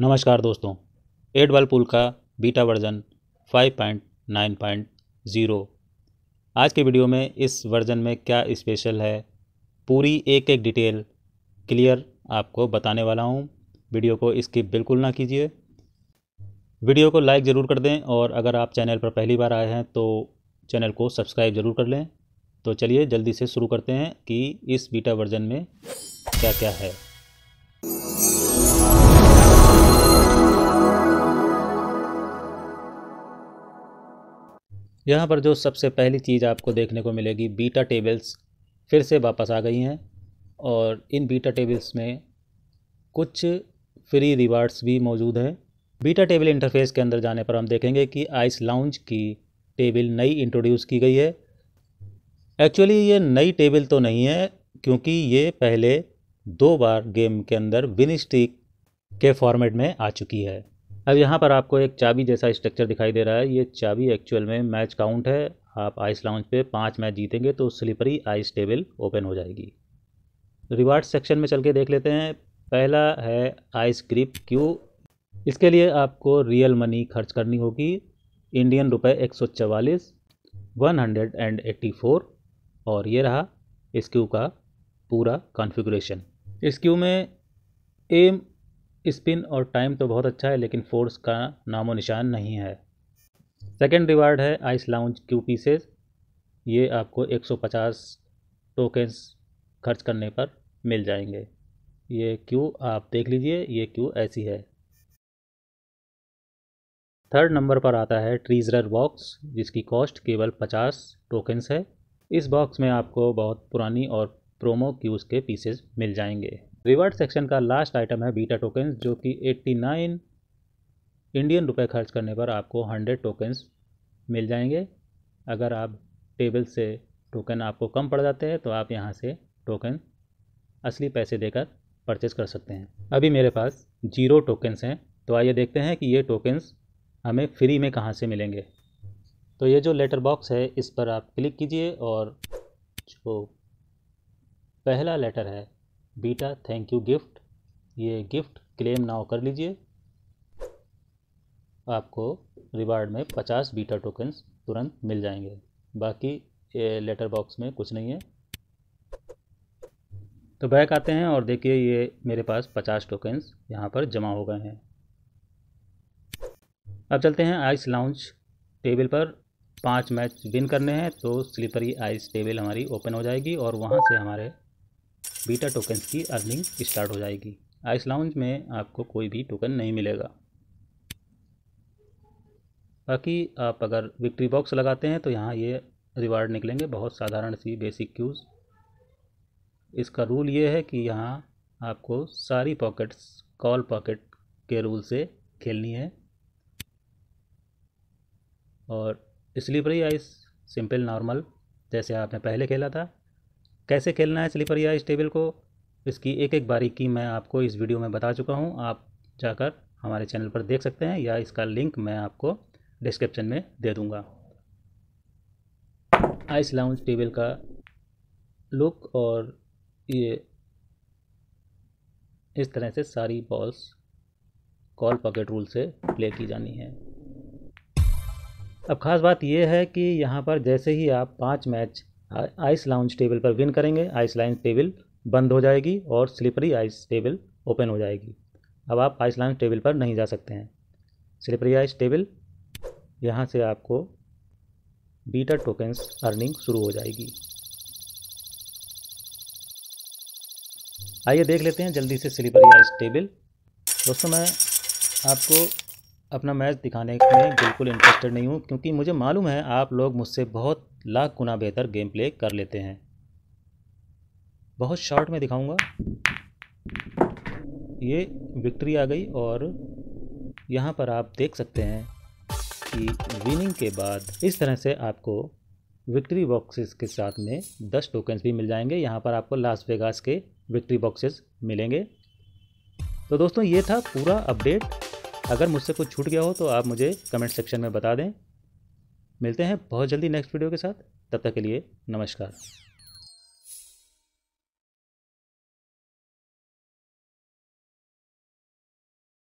नमस्कार दोस्तों एट बल पुल का बीटा वर्जन 5.9.0 आज के वीडियो में इस वर्जन में क्या स्पेशल है पूरी एक एक डिटेल क्लियर आपको बताने वाला हूँ वीडियो को स्किप बिल्कुल ना कीजिए वीडियो को लाइक ज़रूर कर दें और अगर आप चैनल पर पहली बार आए हैं तो चैनल को सब्सक्राइब ज़रूर कर लें तो चलिए जल्दी से शुरू करते हैं कि इस बीटा वर्जन में क्या क्या है यहाँ पर जो सबसे पहली चीज़ आपको देखने को मिलेगी बीटा टेबल्स फिर से वापस आ गई हैं और इन बीटा टेबल्स में कुछ फ्री रिवार्ड्स भी मौजूद हैं बीटा टेबल इंटरफेस के अंदर जाने पर हम देखेंगे कि आइस लाउंज की टेबल नई इंट्रोड्यूस की गई है एक्चुअली ये नई टेबल तो नहीं है क्योंकि ये पहले दो बार गेम के अंदर विन स्टिक के फॉर्मेट में आ चुकी है अब यहाँ पर आपको एक चाबी जैसा स्ट्रक्चर दिखाई दे रहा है ये चाबी एक्चुअल में मैच काउंट है आप आइस लाउंज पे पाँच मैच जीतेंगे तो स्लिपरी आइस टेबल ओपन हो जाएगी रिवार्ड सेक्शन में चल के देख लेते हैं पहला है आइस क्रिप क्यू इसके लिए आपको रियल मनी खर्च करनी होगी इंडियन रुपये एक सौ चवालीस one hundred and eighty four और ये रहा इस क्यू का पूरा कॉन्फ़िगरेशन इस क्यू में एम स्पिन और टाइम तो बहुत अच्छा है लेकिन फोर्स का नामो निशान नहीं है सेकंड रिवार्ड है आइस लाउंज क्यू पीसेज ये आपको 150 टोकेंस खर्च करने पर मिल जाएंगे ये क्यू आप देख लीजिए ये क्यू ऐसी है थर्ड नंबर पर आता है ट्रीजरर बॉक्स जिसकी कॉस्ट केवल 50 टोकेंस है इस बॉक्स में आपको बहुत पुरानी और प्रोमो क्यूज़ के पीसेज मिल जाएंगे रिवार्ड सेक्शन का लास्ट आइटम है बीटा टोकन्स जो कि 89 इंडियन रुपए खर्च करने पर आपको 100 टोकन्स मिल जाएंगे अगर आप टेबल से टोकन आपको कम पड़ जाते हैं तो आप यहाँ से टोकन असली पैसे देकर परचेज कर सकते हैं अभी मेरे पास जीरो टोकन्स हैं तो आइए देखते हैं कि ये टोकन्स हमें फ्री में कहाँ से मिलेंगे तो ये जो लेटर बॉक्स है इस पर आप क्लिक कीजिए और जो पहला लेटर है बीटा थैंक यू गिफ्ट ये गिफ्ट क्लेम नाउ कर लीजिए आपको रिवार्ड में पचास बीटा टोकन्स तुरंत मिल जाएंगे बाकी ये लेटर बॉक्स में कुछ नहीं है तो बैक आते हैं और देखिए ये मेरे पास पचास टोकन्स यहाँ पर जमा हो गए हैं अब चलते हैं आइस लाउंज टेबल पर पांच मैच विन करने हैं तो स्लीपरी आइस टेबल हमारी ओपन हो जाएगी और वहाँ से हमारे बीटा टोकन्स की अर्निंग स्टार्ट हो जाएगी आइस लाउंज में आपको कोई भी टोकन नहीं मिलेगा बाकी आप अगर विक्ट्री बॉक्स लगाते हैं तो यहाँ ये रिवार्ड निकलेंगे बहुत साधारण सी बेसिक क्यूज़ इसका रूल ये है कि यहाँ आपको सारी पॉकेट्स कॉल पॉकेट के रूल से खेलनी है और स्लीपरी आइस सिंपल नॉर्मल जैसे आपने पहले खेला था कैसे खेलना है स्लीपर या इस टेबल को इसकी एक एक बारीकी मैं आपको इस वीडियो में बता चुका हूँ आप जाकर हमारे चैनल पर देख सकते हैं या इसका लिंक मैं आपको डिस्क्रिप्शन में दे दूँगा आइस लाउंज टेबल का लुक और ये इस तरह से सारी बॉल्स कॉल पॉकेट रूल से प्ले की जानी है अब ख़ास बात यह है कि यहाँ पर जैसे ही आप पांच मैच आइस लाउंज टेबल पर विन करेंगे आइस लाउंज टेबल बंद हो जाएगी और स्लिपरी आइस टेबल ओपन हो जाएगी अब आप आइस लाउंज टेबल पर नहीं जा सकते हैं स्लिपरी आइस टेबल यहाँ से आपको बीटा टोकन्स अर्निंग शुरू हो जाएगी आइए देख लेते हैं जल्दी से स्लिपरी आइस टेबल दोस्तों मैं आपको अपना मैच दिखाने में बिल्कुल इंटरेस्टेड नहीं हूँ क्योंकि मुझे मालूम है आप लोग मुझसे बहुत लाख गुना बेहतर गेम प्ले कर लेते हैं बहुत शॉर्ट में दिखाऊंगा ये विक्ट्री आ गई और यहाँ पर आप देख सकते हैं कि विनिंग के बाद इस तरह से आपको विक्ट्री बॉक्सेस के साथ में 10 टोकन्स भी मिल जाएंगे यहाँ पर आपको लास वेगास के विक्ट्री बॉक्सेस मिलेंगे तो दोस्तों ये था पूरा अपडेट अगर मुझसे कुछ छूट गया हो तो आप मुझे कमेंट सेक्शन में बता दें मिलते हैं बहुत जल्दी नेक्स्ट वीडियो के साथ तब तक के लिए नमस्कार